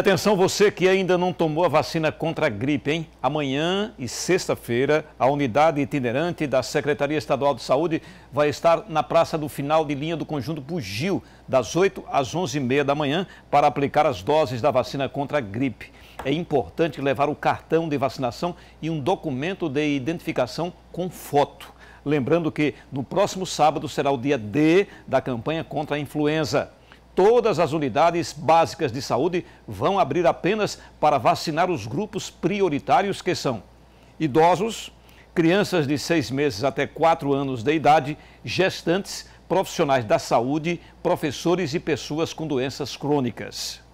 Atenção você que ainda não tomou a vacina contra a gripe, hein? Amanhã e sexta-feira, a unidade itinerante da Secretaria Estadual de Saúde vai estar na Praça do Final de Linha do Conjunto Bugio, das 8 às 11h30 da manhã, para aplicar as doses da vacina contra a gripe. É importante levar o cartão de vacinação e um documento de identificação com foto. Lembrando que no próximo sábado será o dia D da campanha contra a influenza todas as unidades básicas de saúde vão abrir apenas para vacinar os grupos prioritários que são idosos, crianças de seis meses até quatro anos de idade, gestantes, profissionais da saúde, professores e pessoas com doenças crônicas.